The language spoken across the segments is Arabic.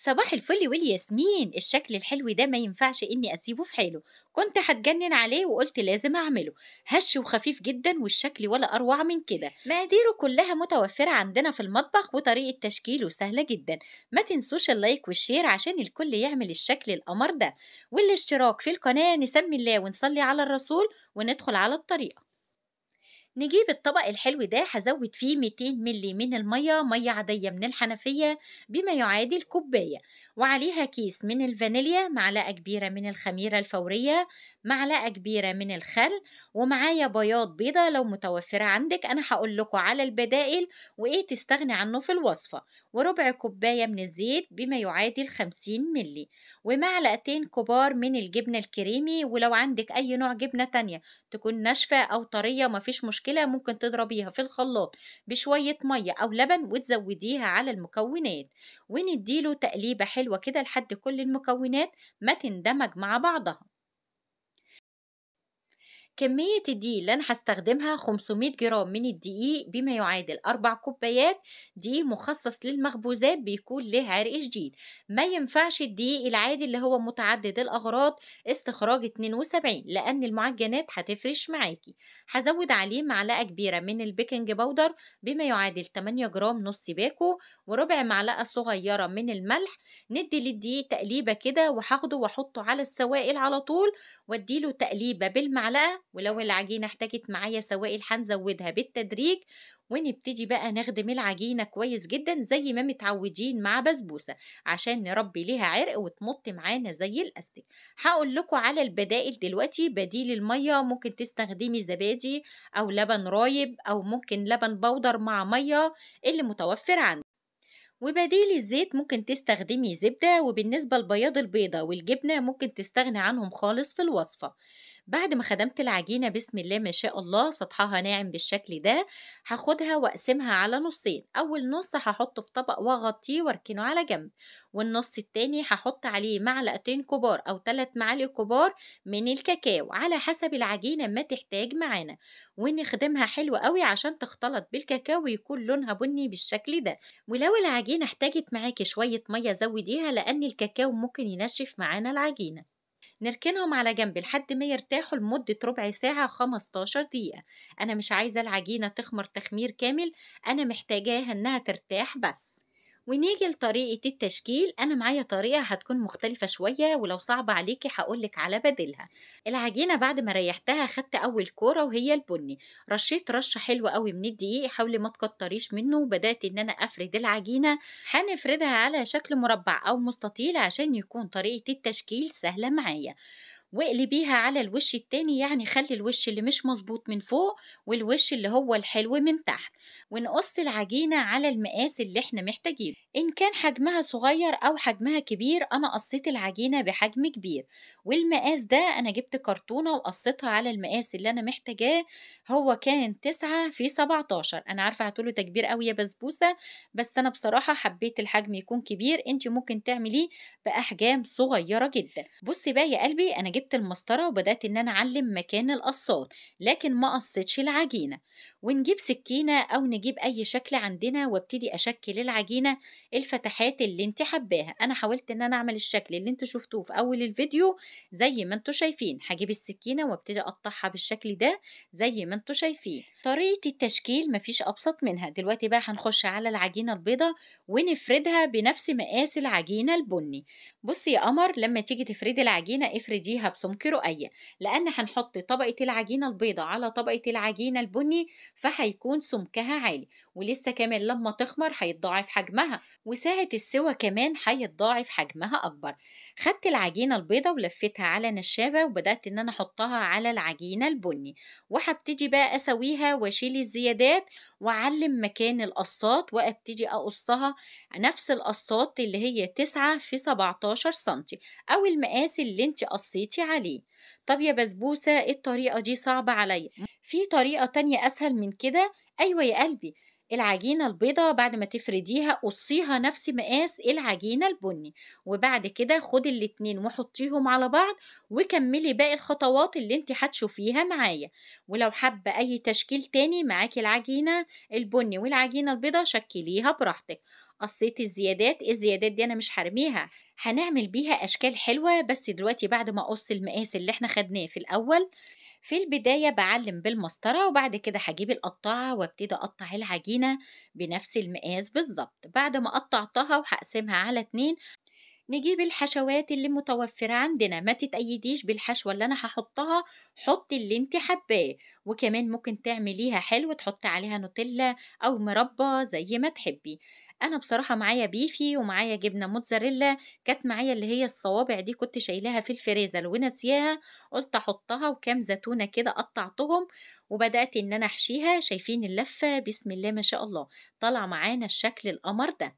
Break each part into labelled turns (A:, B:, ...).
A: صباح الفل والياسمين الشكل الحلو ده ما ينفعش اني اسيبه في حاله كنت هتجنن عليه وقلت لازم اعمله هش وخفيف جدا والشكل ولا اروع من كده مقاديره كلها متوفره عندنا في المطبخ وطريقه تشكيله سهله جدا ما تنسوش اللايك والشير عشان الكل يعمل الشكل القمر ده والاشتراك في القناه نسمي الله ونصلي على الرسول وندخل على الطريقه نجيب الطبق الحلو ده هزود فيه 200 ملي من المية مية عادية من الحنفية بما يعادل كوباية وعليها كيس من الفانيليا معلقة كبيرة من الخميرة الفورية معلقة كبيرة من الخل ومعايا بياض بيضة لو متوفرة عندك أنا هقول لكم على البدائل وإيه تستغني عنه في الوصفة وربع كوباية من الزيت بما يعادل 50 ملي ومعلقتين كبار من الجبنة الكريمي ولو عندك أي نوع جبنة تانية تكون ناشفة أو طرية مفيش مشكلة ممكن تضربيها في الخلاط بشوية مية أو لبن وتزوديها على المكونات ونديله تقليبة حلوة كده لحد كل المكونات ما تندمج مع بعضها كمية الدقيق اللي أنا هستخدمها 500 جرام من الدقيق بما يعادل أربع كوبايات دقيق مخصص للمخبوزات بيكون له عرق شديد ما ينفعش الدقيق العادي اللي هو متعدد الأغراض استخراج 72 لأن المعجنات هتفرش معاكي هزود عليه معلقة كبيرة من البيكنج بودر بما يعادل 8 جرام نص باكو وربع معلقة صغيرة من الملح ندي للدقيق تقليبة كده وهاخده واحطه على السوائل على طول واديله تقليبة بالمعلقة ولو العجينة احتاجت معايا سوائل هنزودها بالتدريج ونبتدي بقى نخدم العجينة كويس جدا زي ما متعودين مع بسبوسة عشان نربي ليها عرق وتمط معانا زي الأستك هقول لكم على البدائل دلوقتي بديل المية ممكن تستخدمي زبادي أو لبن رايب أو ممكن لبن بودر مع مية اللي متوفر عندك وبديل الزيت ممكن تستخدمي زبدة وبالنسبة لبياض البيضة والجبنة ممكن تستغني عنهم خالص في الوصفة بعد ما خدمت العجينة بسم الله ما شاء الله سطحها ناعم بالشكل ده هاخدها واقسمها على نصين أول نص هحطه في طبق واغطيه واركنه على جنب والنص التاني هحط عليه معلقتين كبار أو ثلاث معالق كبار من الكاكاو على حسب العجينة ما تحتاج معانا ونخدمها حلو قوي عشان تختلط بالكاكاو ويكون لونها بني بالشكل ده ولو العجينة احتاجت معاكي شوية مية زوديها لأن الكاكاو ممكن ينشف معانا العجينة نركنهم على جنب لحد ما يرتاحوا لمدة ربع ساعة 15 دقيقة أنا مش عايزة العجينة تخمر تخمير كامل أنا محتاجاها إنها ترتاح بس ونيجي لطريقة التشكيل أنا معايا طريقة هتكون مختلفة شوية ولو صعبة عليكي هقولك على بديلها العجينة بعد ما ريحتها خدت أول كورة وهي البني رشيت رشة حلوة قوي من الدقيق حاولي ما تكتريش منه وبدأت إن أنا أفرد العجينة هنفردها على شكل مربع أو مستطيل عشان يكون طريقة التشكيل سهلة معايا واقلبيها على الوش التاني يعني خلي الوش اللي مش مظبوط من فوق والوش اللي هو الحلو من تحت ونقص العجينة على المقاس اللي احنا محتاجينه إن كان حجمها صغير أو حجمها كبير أنا قصيت العجينة بحجم كبير والمقاس ده أنا جبت كرتونة وقصيتها على المقاس اللي أنا محتاجاه هو كان 9 في 17 أنا عارفة هتقوله ده كبير قوي يا بسبوسة بس أنا بصراحة حبيت الحجم يكون كبير أنت ممكن تعمليه بأحجام صغيرة جدا بصي بقى يا قلبي أنا جبت جبت المسطره وبدات ان انا اعلم مكان القصات لكن ما قصتش العجينه ونجيب سكينه او نجيب اي شكل عندنا وابتدي اشكل العجينه الفتحات اللي انت حباها انا حاولت ان انا اعمل الشكل اللي انتوا شفتوه في اول الفيديو زي ما انتوا شايفين هجيب السكينه وابتدي اقطعها بالشكل ده زي ما انتوا شايفين طريقه التشكيل مفيش ابسط منها دلوقتي بقى هنخش على العجينه البيضة ونفردها بنفس مقاس العجينه البني بصي يا قمر لما تيجي تفردي العجينه افرديها بسمك رؤية لأن هنحط طبقة العجينة البيضة على طبقة العجينة البني فهيكون سمكها عالي ولسه كمان لما تخمر هيتضاعف حجمها وساعة السوى كمان هيتضاعف حجمها أكبر خدت العجينة البيضة ولفتها على نشابة وبدأت إن أنا أحطها على العجينة البني وهبتدي بقى أسويها وأشيل الزيادات وأعلم مكان القصات وأبتدي أقصها نفس القصات اللي هي 9 في 17 سنتي أو المقاس اللي أنت قصيتي عليه طب يا بسبوسة إيه الطريقة دي صعبة عليا في طريقة تانية أسهل من كده أيوة يا قلبي العجينة البيضة بعد ما تفرديها قصيها نفس مقاس العجينة البني وبعد كده خدي الاتنين وحطيهم على بعض وكملي باقي الخطوات اللي انت هتشوفيها معايا ولو حابة أي تشكيل تاني معاكي العجينة البني والعجينة البيضة شكليها براحتك قصيت الزيادات الزيادات دي انا مش هرميها هنعمل بيها اشكال حلوه بس دلوقتي بعد ما اقص المقاس اللي احنا خدناه في الاول في البداية بعلم بالمسطرة وبعد كده هجيب القطاعة وابتدي أقطع العجينة بنفس المقاس بالظبط بعد ما قطعتها وهقسمها على اتنين نجيب الحشوات اللي متوفرة عندنا ما تتأيديش بالحشوة اللي أنا هحطها حطي اللي انت حباه وكمان ممكن تعمليها حلو تحطي عليها نوتيلا أو مربى زي ما تحبي انا بصراحه معايا بيفي ومعايا جبنه موتزاريلا كانت معايا اللي هي الصوابع دي كنت شايلاها في الفريزر وناسياها قلت احطها وكام زتونه كده قطعتهم وبدات ان انا احشيها شايفين اللفه بسم الله ما شاء الله طلع معانا الشكل القمر ده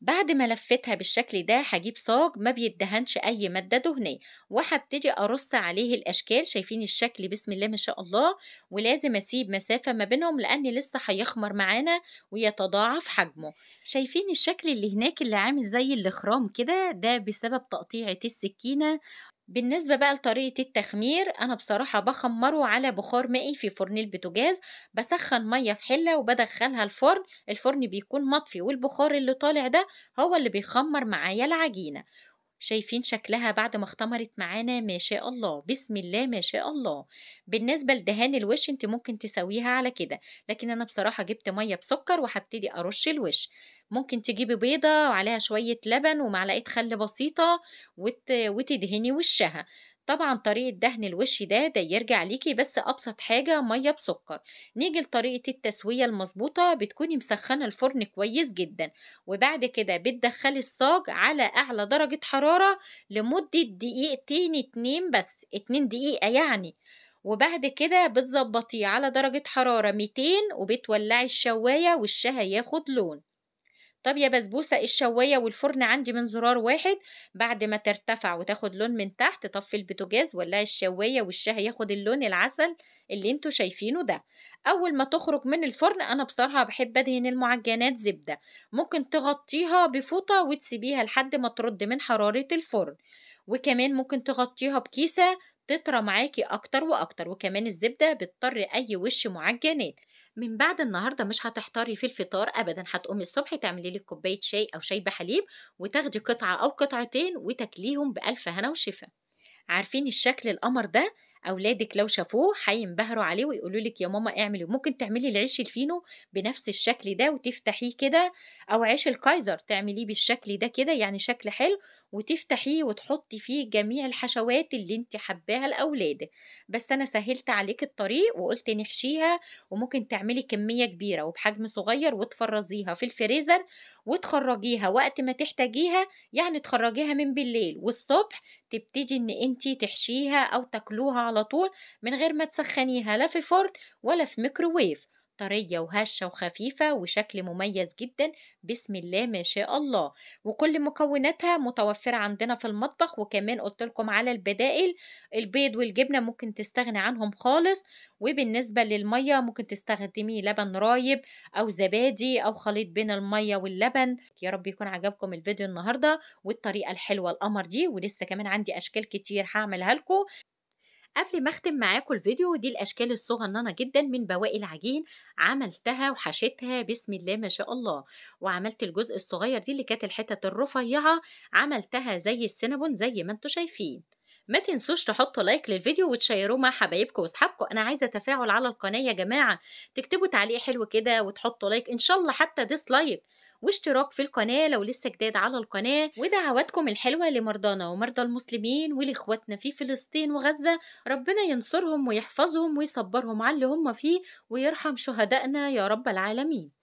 A: بعد ما لفتها بالشكل ده هجيب صاج ما بيدهنش اي ماده دهنيه وهبتدي ارص عليه الاشكال شايفين الشكل بسم الله ما شاء الله ولازم اسيب مسافه ما بينهم لان لسه هيخمر معانا ويتضاعف حجمه شايفين الشكل اللي هناك اللي عامل زي الاخرام كده ده بسبب تقطيعه السكينه بالنسبة بقى لطريقة التخمير أنا بصراحة بخمره على بخار مائي في فرن البوتاجاز بسخن مية في حلة وبدخلها الفرن الفرن بيكون مطفي والبخار اللي طالع ده هو اللي بيخمر معايا العجينة شايفين شكلها بعد ما اختمرت معانا ما شاء الله بسم الله ما شاء الله بالنسبه لدهان الوش انت ممكن تسويها على كده لكن انا بصراحه جبت ميه بسكر وهبتدي ارش الوش ممكن تجيبي بيضه وعليها شويه لبن ومعلقه خل بسيطه وتدهني وشها طبعا طريقة دهن الوش ده ده يرجع ليكي بس أبسط حاجة مية بسكر نيجي لطريقة التسوية المظبوطة بتكوني مسخنة الفرن كويس جدا وبعد كده بتدخلي الصاج على أعلى درجة حرارة لمدة دقيقتين اتنين بس اتنين دقيقة يعني وبعد كده بتظبطيه على درجة حرارة 200 وبتولعي الشواية وشها ياخد لون طب يا بسبوسة إيه الشواية والفرن عندي من زرار واحد بعد ما ترتفع وتاخد لون من تحت طفي البوتاجاز ولعي الشواية والشاي ياخد اللون العسل اللي انتوا شايفينه ده اول ما تخرج من الفرن انا بصراحة بحب ادهن المعجنات زبدة ممكن تغطيها بفوطة وتسيبيها لحد ما ترد من حرارة الفرن وكمان ممكن تغطيها بكيسة تطرى معاكي اكتر واكتر وكمان الزبدة بتطر اي وش معجنات من بعد النهارده مش هتحتاري في الفطار ابدا هتقومي الصبح تعملي لك كوبايه شاي او شاي بحليب وتاخدي قطعه او قطعتين وتاكليهم بالف هنا وشفاء عارفين الشكل القمر ده اولادك لو شافوه هينبهروا عليه ويقولوا لك يا ماما اعملي ممكن تعملي العيش الفينو بنفس الشكل ده وتفتحيه كده او عيش الكايزر تعمليه بالشكل ده كده يعني شكل حلو وتفتحيه وتحطي فيه جميع الحشوات اللي انت حباها لاولادك بس انا سهلت عليك الطريق وقلت نحشيها وممكن تعملي كميه كبيره وبحجم صغير وتفرزيها في الفريزر وتخرجيها وقت ما تحتاجيها يعني تخرجيها من بالليل والصبح تبتدي ان انت تحشيها او تاكلوها على طول من غير ما تسخنيها لا في فرن ولا في ميكروويف طرية وهشة وخفيفة وشكل مميز جدا بسم الله ما شاء الله وكل مكوناتها متوفرة عندنا في المطبخ وكمان قلت لكم على البدائل البيض والجبنة ممكن تستغني عنهم خالص وبالنسبة للمية ممكن تستخدمي لبن رايب أو زبادي أو خليط بين المية واللبن يا رب يكون عجبكم الفيديو النهاردة والطريقة الحلوة القمر دي ولسه كمان عندي أشكال كتير هعملها لكم قبل ما اختم معاكم الفيديو دي الاشكال الصغننه جدا من بواقي العجين عملتها وحشيتها بسم الله ما شاء الله وعملت الجزء الصغير دي اللي كانت الحتت الرفيعه عملتها زي السينابون زي ما انتم شايفين ما تنسوش تحطوا لايك للفيديو وتشيروه مع حبايبكم واصحابكم انا عايزه تفاعل على القناه يا جماعه تكتبوا تعليق حلو كده وتحطوا لايك ان شاء الله حتى ديسلايك واشتراك في القناة لو لسه جداد على القناة ودعواتكم الحلوة لمرضانا ومرضى المسلمين ولإخواتنا في فلسطين وغزة ربنا ينصرهم ويحفظهم ويصبرهم على اللي هم فيه ويرحم شهدائنا يا رب العالمين